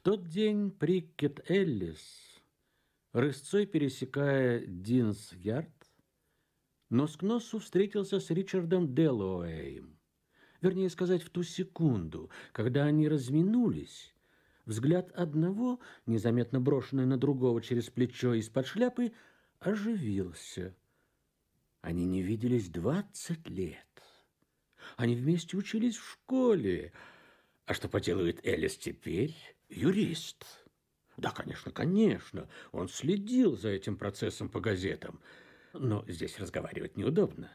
В тот день Приккет Эллис, рысцой пересекая Динс-Ярд, нос к носу встретился с Ричардом Делуэем. Вернее сказать, в ту секунду, когда они разминулись, взгляд одного, незаметно брошенный на другого через плечо из-под шляпы, оживился. Они не виделись двадцать лет. Они вместе учились в школе. А что поделает Элис теперь? юрист. Да, конечно, конечно, он следил за этим процессом по газетам, но здесь разговаривать неудобно.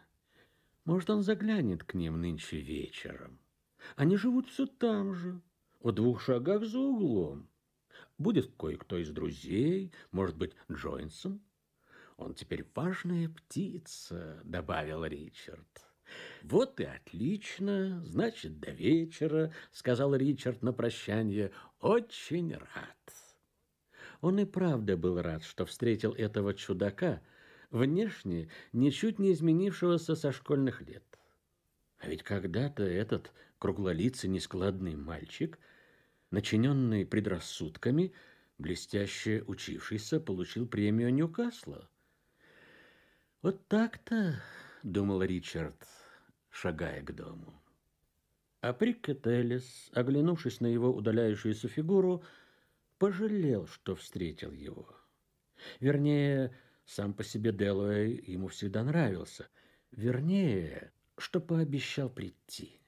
Может, он заглянет к ним нынче вечером. Они живут все там же, в двух шагах за углом. Будет кое-кто из друзей, может быть, Джойнсон. Он теперь важная птица, добавил Ричард. «Вот и отлично, значит, до вечера», — сказал Ричард на прощание. «Очень рад». Он и правда был рад, что встретил этого чудака, внешне ничуть не изменившегося со школьных лет. А ведь когда-то этот круглолицый нескладный мальчик, начиненный предрассудками, блестяще учившийся, получил премию Ньюкасла. «Вот так-то», — думал Ричард, — шагая к дому. А Прикетелес, оглянувшись на его удаляющуюся фигуру, пожалел, что встретил его. Вернее, сам по себе Делуэй ему всегда нравился. Вернее, что пообещал прийти.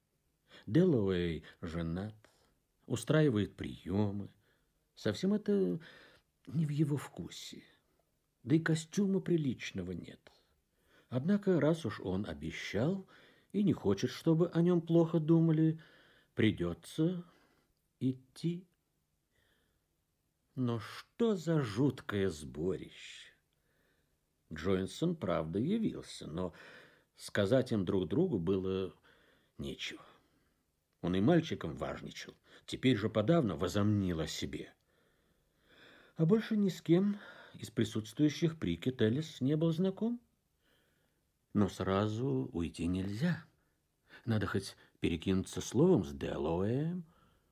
Делуэй женат, устраивает приемы. Совсем это не в его вкусе. Да и костюма приличного нет. Однако, раз уж он обещал, и не хочет, чтобы о нем плохо думали, придется идти. Но что за жуткое сборище? Джойнсон, правда, явился, но сказать им друг другу было нечего. Он и мальчиком важничал, теперь же подавно возомнил о себе. А больше ни с кем из присутствующих при Кителес не был знаком но сразу уйти нельзя. Надо хоть перекинуться словом с Делоэем,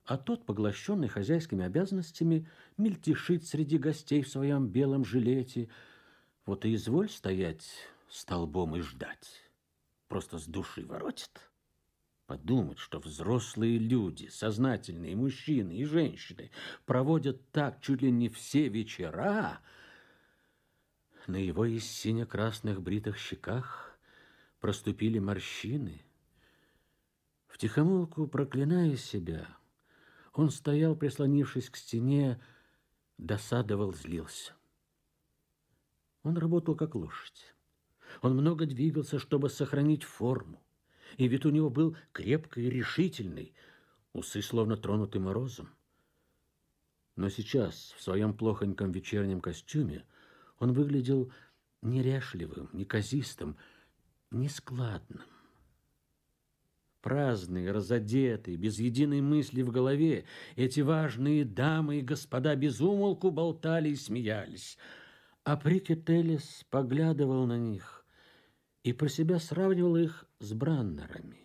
а тот, поглощенный хозяйскими обязанностями, мельтешит среди гостей в своем белом жилете. Вот и изволь стоять столбом и ждать. Просто с души воротит. Подумать, что взрослые люди, сознательные мужчины и женщины проводят так чуть ли не все вечера на его из сине-красных бритых щеках – проступили морщины. Втихомолку, проклиная себя, он стоял, прислонившись к стене, досадовал, злился. Он работал как лошадь. Он много двигался, чтобы сохранить форму, и вид у него был крепкий и решительный, усы словно тронуты морозом. Но сейчас, в своем плохоньком вечернем костюме, он выглядел неряшливым, неказистым, нескладным. Праздные, разодетые, без единой мысли в голове, эти важные дамы и господа безумолку болтали и смеялись. А Прикетелес поглядывал на них и про себя сравнивал их с браннерами.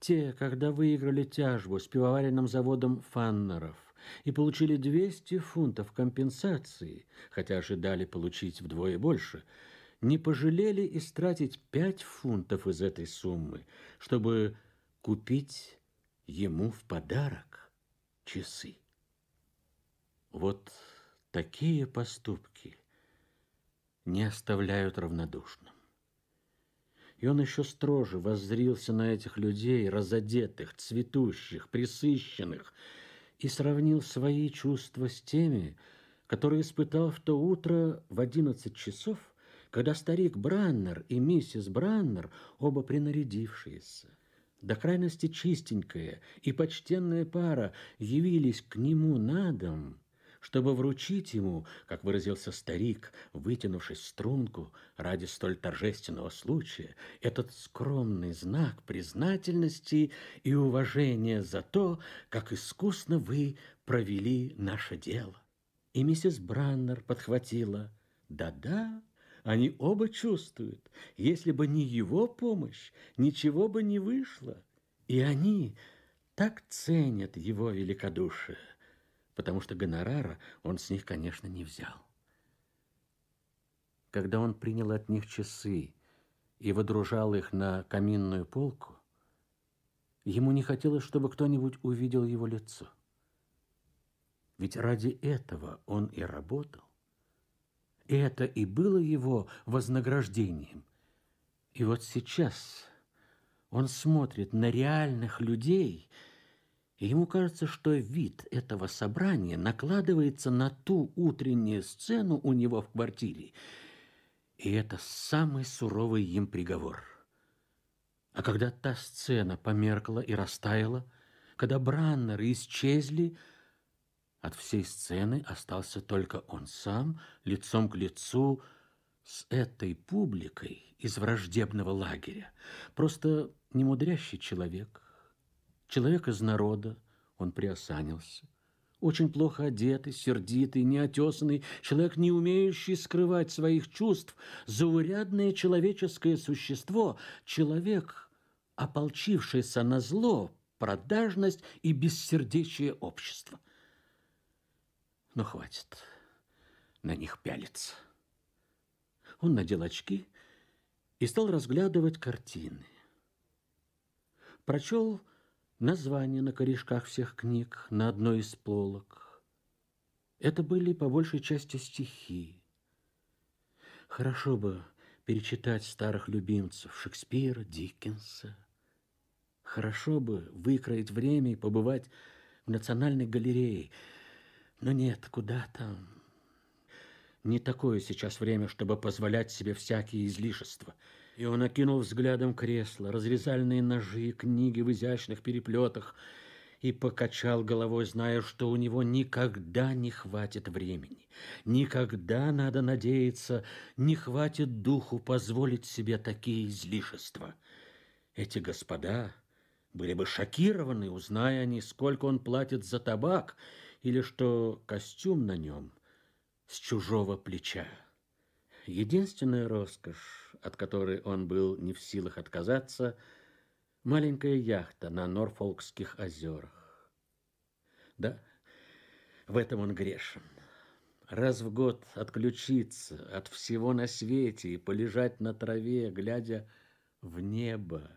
Те, когда выиграли тяжбу с пивоваренным заводом Фаннеров и получили 200 фунтов компенсации, хотя ожидали получить вдвое больше – не пожалели истратить пять фунтов из этой суммы, чтобы купить ему в подарок часы. Вот такие поступки не оставляют равнодушным. И он еще строже воззрился на этих людей, разодетых, цветущих, присыщенных, и сравнил свои чувства с теми, которые испытал в то утро в одиннадцать часов когда старик Браннер и миссис Браннер, оба принарядившиеся, до крайности чистенькая и почтенная пара, явились к нему на дом, чтобы вручить ему, как выразился старик, вытянувшись в струнку ради столь торжественного случая, этот скромный знак признательности и уважения за то, как искусно вы провели наше дело. И миссис Браннер подхватила «Да-да, они оба чувствуют, если бы не его помощь, ничего бы не вышло. И они так ценят его великодушие, потому что гонорара он с них, конечно, не взял. Когда он принял от них часы и водружал их на каминную полку, ему не хотелось, чтобы кто-нибудь увидел его лицо. Ведь ради этого он и работал. Это и было его вознаграждением. И вот сейчас он смотрит на реальных людей, и ему кажется, что вид этого собрания накладывается на ту утреннюю сцену у него в квартире. И это самый суровый им приговор. А когда та сцена померкла и растаяла, когда Браннеры исчезли, от всей сцены остался только он сам, лицом к лицу с этой публикой из враждебного лагеря. Просто немудрящий человек, человек из народа, он приосанился. Очень плохо одетый, сердитый, неотесанный, человек, не умеющий скрывать своих чувств, заурядное человеческое существо, человек, ополчившийся на зло, продажность и бессердечие общества. Но хватит на них пялиться. Он надел очки и стал разглядывать картины. Прочел названия на корешках всех книг на одной из полок. Это были по большей части стихи. Хорошо бы перечитать старых любимцев Шекспира, Диккенса. Хорошо бы выкроить время и побывать в Национальной галерее – но нет, куда там? Не такое сейчас время, чтобы позволять себе всякие излишества. И он окинул взглядом кресло, разрезальные ножи, книги в изящных переплетах и покачал головой, зная, что у него никогда не хватит времени. Никогда, надо надеяться, не хватит духу позволить себе такие излишества. Эти господа были бы шокированы, узная они, сколько он платит за табак, или что костюм на нем с чужого плеча. Единственная роскошь, от которой он был не в силах отказаться, маленькая яхта на Норфолкских озерах. Да, в этом он грешен. Раз в год отключиться от всего на свете и полежать на траве, глядя в небо,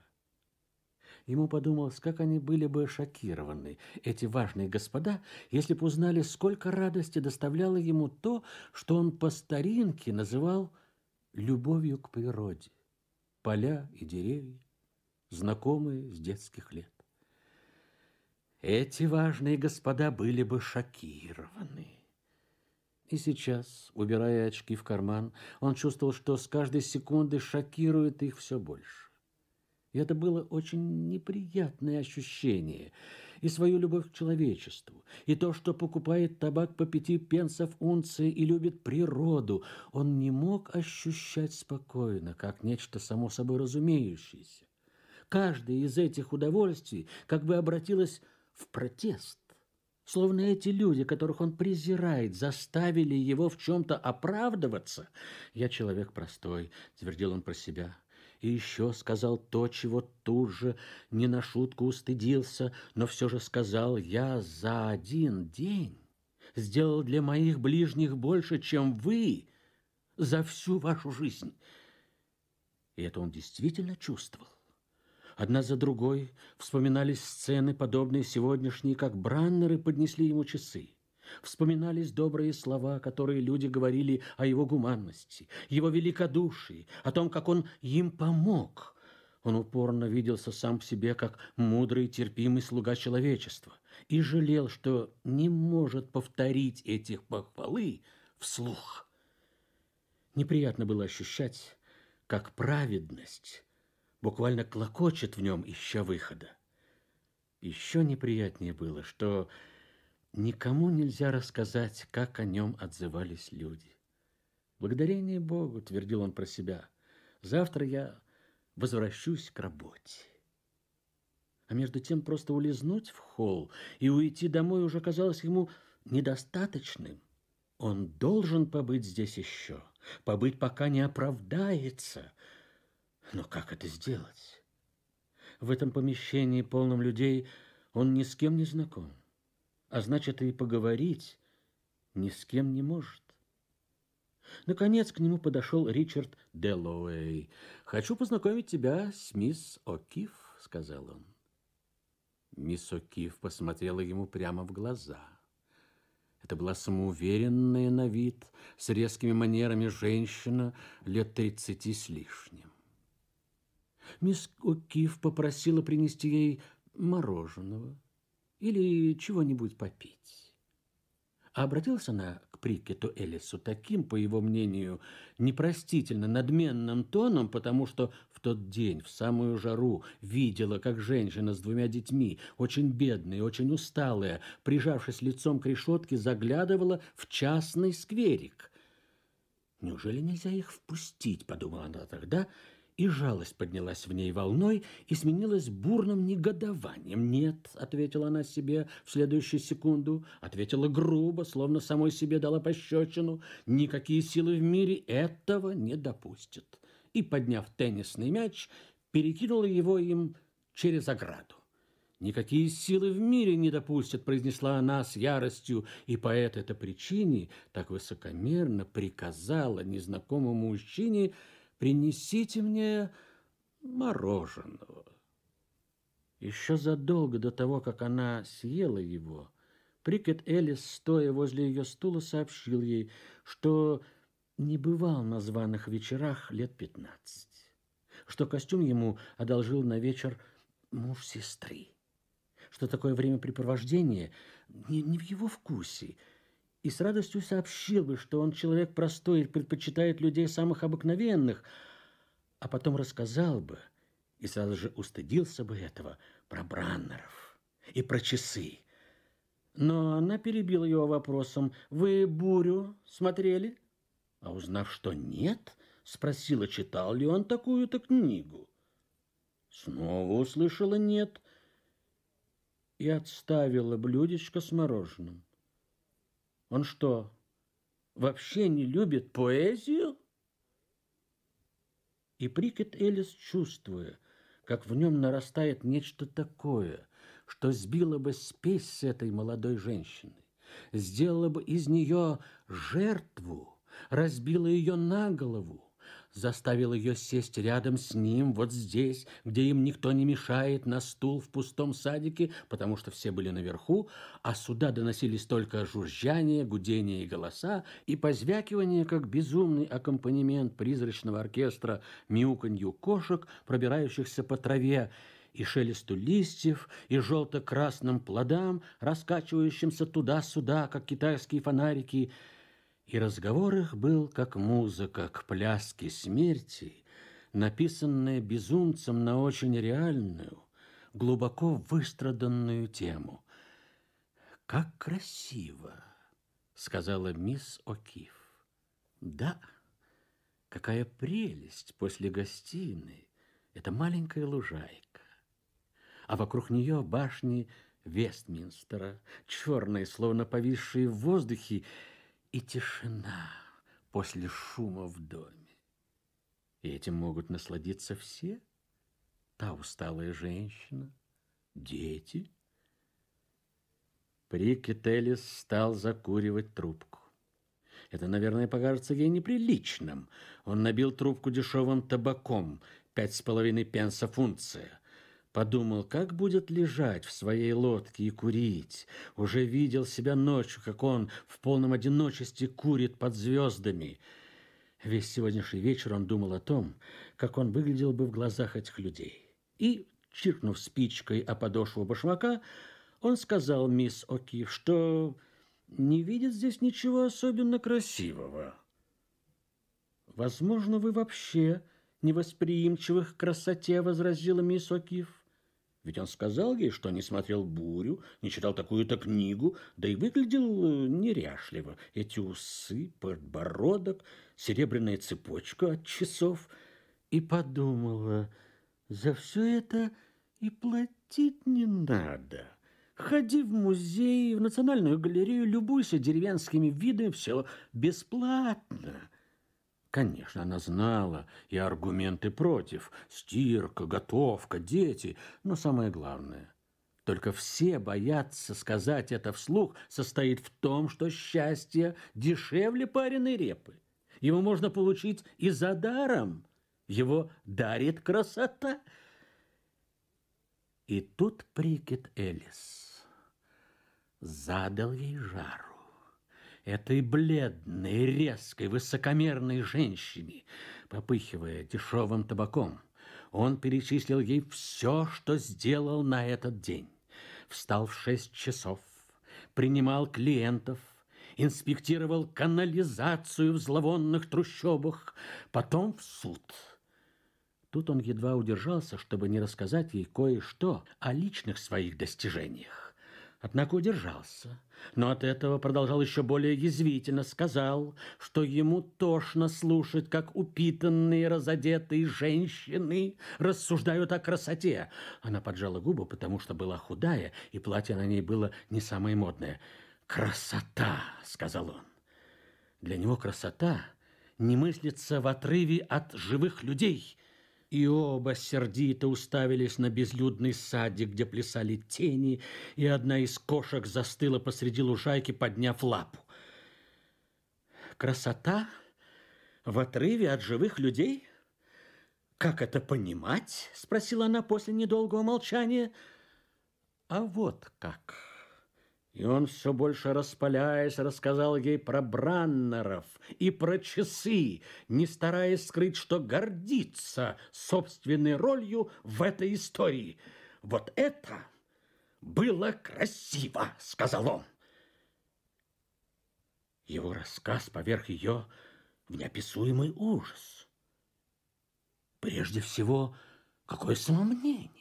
Ему подумалось, как они были бы шокированы, эти важные господа, если бы узнали, сколько радости доставляло ему то, что он по старинке называл любовью к природе, поля и деревья, знакомые с детских лет. Эти важные господа были бы шокированы. И сейчас, убирая очки в карман, он чувствовал, что с каждой секунды шокирует их все больше. И это было очень неприятное ощущение. И свою любовь к человечеству, и то, что покупает табак по пяти пенсов унции и любит природу, он не мог ощущать спокойно, как нечто само собой разумеющееся. Каждое из этих удовольствий как бы обратилось в протест. Словно эти люди, которых он презирает, заставили его в чем-то оправдываться. «Я человек простой», — твердил он про себя, — и еще сказал то, чего тут же не на шутку устыдился, но все же сказал, я за один день сделал для моих ближних больше, чем вы за всю вашу жизнь. И это он действительно чувствовал. Одна за другой вспоминались сцены, подобные сегодняшней, как браннеры поднесли ему часы. Вспоминались добрые слова, которые люди говорили о его гуманности, его великодушии, о том, как он им помог. Он упорно виделся сам в себе как мудрый, терпимый слуга человечества и жалел, что не может повторить этих похвалы вслух. Неприятно было ощущать, как праведность буквально клокочет в нем, ища выхода. Еще неприятнее было, что Никому нельзя рассказать, как о нем отзывались люди. Благодарение Богу, твердил он про себя, завтра я возвращусь к работе. А между тем просто улизнуть в холл и уйти домой уже казалось ему недостаточным. Он должен побыть здесь еще, побыть, пока не оправдается. Но как это сделать? В этом помещении, полном людей, он ни с кем не знаком а значит и поговорить ни с кем не может. Наконец к нему подошел Ричард Деллоуэй. «Хочу познакомить тебя с мисс О'Кифф», — сказал он. Мисс О'Кифф посмотрела ему прямо в глаза. Это была самоуверенная на вид, с резкими манерами женщина лет тридцати с лишним. Мисс О'Кифф попросила принести ей мороженого или чего-нибудь попить. А обратилась она к Прикету Элису таким, по его мнению, непростительно надменным тоном, потому что в тот день, в самую жару, видела, как женщина с двумя детьми, очень бедная, очень усталая, прижавшись лицом к решетке, заглядывала в частный скверик. «Неужели нельзя их впустить?» — подумала она тогда — и жалость поднялась в ней волной и сменилась бурным негодованием. «Нет», — ответила она себе в следующую секунду, ответила грубо, словно самой себе дала пощечину, «никакие силы в мире этого не допустят». И, подняв теннисный мяч, перекинула его им через ограду. «Никакие силы в мире не допустят», — произнесла она с яростью, и по этой-то причине так высокомерно приказала незнакомому мужчине принесите мне мороженого. Еще задолго до того, как она съела его, Прикет Элис, стоя возле ее стула, сообщил ей, что не бывал на званых вечерах лет пятнадцать, что костюм ему одолжил на вечер муж сестры, что такое времяпрепровождение не, не в его вкусе, и с радостью сообщил бы, что он человек простой и предпочитает людей самых обыкновенных, а потом рассказал бы и сразу же устыдился бы этого про Браннеров и про часы. Но она перебила его вопросом «Вы бурю смотрели?» А узнав, что нет, спросила, читал ли он такую-то книгу. Снова услышала «нет» и отставила блюдечко с мороженым. Он что, вообще не любит поэзию? И Прикет Элис, чувствуя, как в нем нарастает нечто такое, что сбило бы спесь с этой молодой женщины, сделало бы из нее жертву, разбило ее на голову, заставил ее сесть рядом с ним, вот здесь, где им никто не мешает, на стул в пустом садике, потому что все были наверху, а сюда доносились только жужжание, гудение и голоса, и позвякивание, как безумный аккомпанемент призрачного оркестра мяуканью кошек, пробирающихся по траве, и шелесту листьев, и желто-красным плодам, раскачивающимся туда-сюда, как китайские фонарики – и разговор их был как музыка к пляске смерти, написанная безумцем на очень реальную, глубоко выстраданную тему. «Как красиво!» — сказала мисс О'Кив. «Да, какая прелесть после гостиной! Это маленькая лужайка, а вокруг нее башни Вестминстера, черные, словно повисшие в воздухе, и тишина после шума в доме. И этим могут насладиться все. Та усталая женщина, дети. Прикетелис стал закуривать трубку. Это, наверное, покажется ей неприличным. Он набил трубку дешевым табаком, пять с половиной пенса функция. Подумал, как будет лежать в своей лодке и курить. Уже видел себя ночью, как он в полном одиночестве курит под звездами. Весь сегодняшний вечер он думал о том, как он выглядел бы в глазах этих людей. И, чиркнув спичкой о подошву башмака, он сказал мисс О'Кив, что не видит здесь ничего особенно красивого. «Возможно, вы вообще невосприимчивых к красоте», — возразила мисс О'Кив. Ведь он сказал ей, что не смотрел «Бурю», не читал такую-то книгу, да и выглядел э, неряшливо. Эти усы, подбородок, серебряная цепочка от часов. И подумала, за все это и платить не надо. Ходи в музей, в национальную галерею, любуйся деревенскими видами, все бесплатно. Конечно, она знала и аргументы против – стирка, готовка, дети, но самое главное – только все боятся сказать это вслух, состоит в том, что счастье дешевле пареной репы. Его можно получить и за даром. Его дарит красота. И тут Прикет Элис задал ей жару этой бледной, резкой, высокомерной женщине, попыхивая дешевым табаком. Он перечислил ей все, что сделал на этот день. Встал в шесть часов, принимал клиентов, инспектировал канализацию в зловонных трущобах, потом в суд. Тут он едва удержался, чтобы не рассказать ей кое-что о личных своих достижениях. Однако удержался, но от этого продолжал еще более язвительно, сказал, что ему тошно слушать, как упитанные, разодетые женщины рассуждают о красоте. Она поджала губы, потому что была худая, и платье на ней было не самое модное. «Красота!» — сказал он. Для него красота не мыслится в отрыве от живых людей — и оба сердито уставились на безлюдный садик, где плясали тени, и одна из кошек застыла посреди лужайки, подняв лапу. Красота в отрыве от живых людей? Как это понимать? Спросила она после недолгого молчания. А вот как... И он все больше распаляясь, рассказал ей про Браннеров и про часы, не стараясь скрыть, что гордится собственной ролью в этой истории. «Вот это было красиво!» — сказал он. Его рассказ поверх ее в неописуемый ужас. Прежде всего, какое самомнение.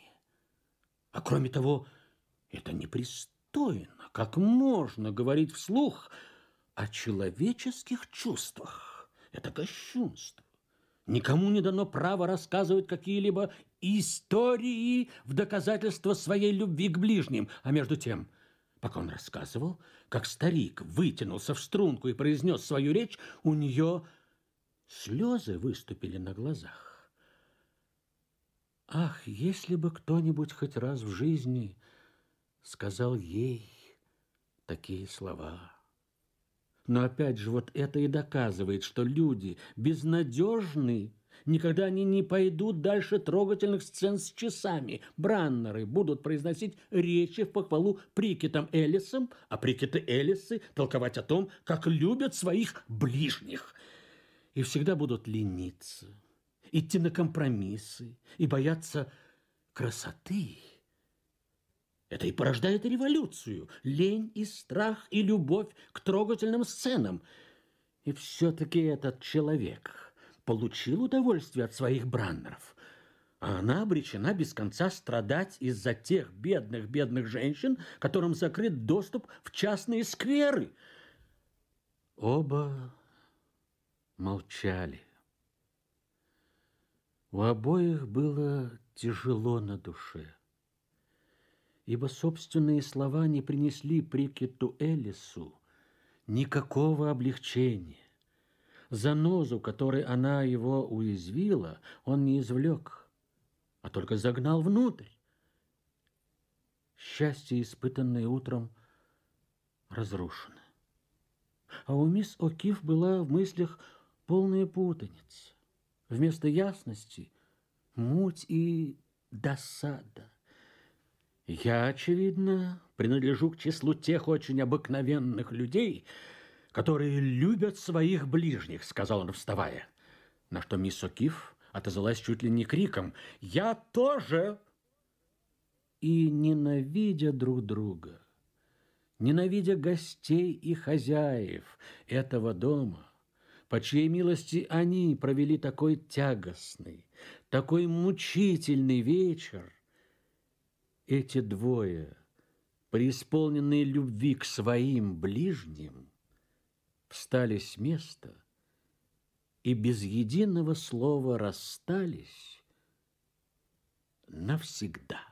А кроме того, это непристойно как можно говорить вслух о человеческих чувствах? Это кощунство. Никому не дано право рассказывать какие-либо истории в доказательство своей любви к ближним. А между тем, пока он рассказывал, как старик вытянулся в струнку и произнес свою речь, у нее слезы выступили на глазах. Ах, если бы кто-нибудь хоть раз в жизни сказал ей, такие слова. Но опять же, вот это и доказывает, что люди безнадежны, никогда они не пойдут дальше трогательных сцен с часами. Браннеры будут произносить речи в похвалу Прикетом Эллисом, а Прикеты Элисы толковать о том, как любят своих ближних. И всегда будут лениться, идти на компромиссы и бояться красоты. Это и порождает революцию, лень и страх и любовь к трогательным сценам. И все-таки этот человек получил удовольствие от своих браннеров, а она обречена без конца страдать из-за тех бедных-бедных женщин, которым закрыт доступ в частные скверы. Оба молчали. У обоих было тяжело на душе ибо собственные слова не принесли Прикету Элису никакого облегчения. Занозу, которой она его уязвила, он не извлек, а только загнал внутрь. Счастье, испытанное утром, разрушено. А у мисс О'Кив была в мыслях полная путаница. Вместо ясности — муть и досада — я, очевидно, принадлежу к числу тех очень обыкновенных людей, которые любят своих ближних, сказал он, вставая. На что мисс Окиф отозвалась чуть ли не криком. Я тоже! И ненавидя друг друга, ненавидя гостей и хозяев этого дома, по чьей милости они провели такой тягостный, такой мучительный вечер, эти двое, преисполненные любви к своим ближним, встали с места и без единого слова расстались навсегда.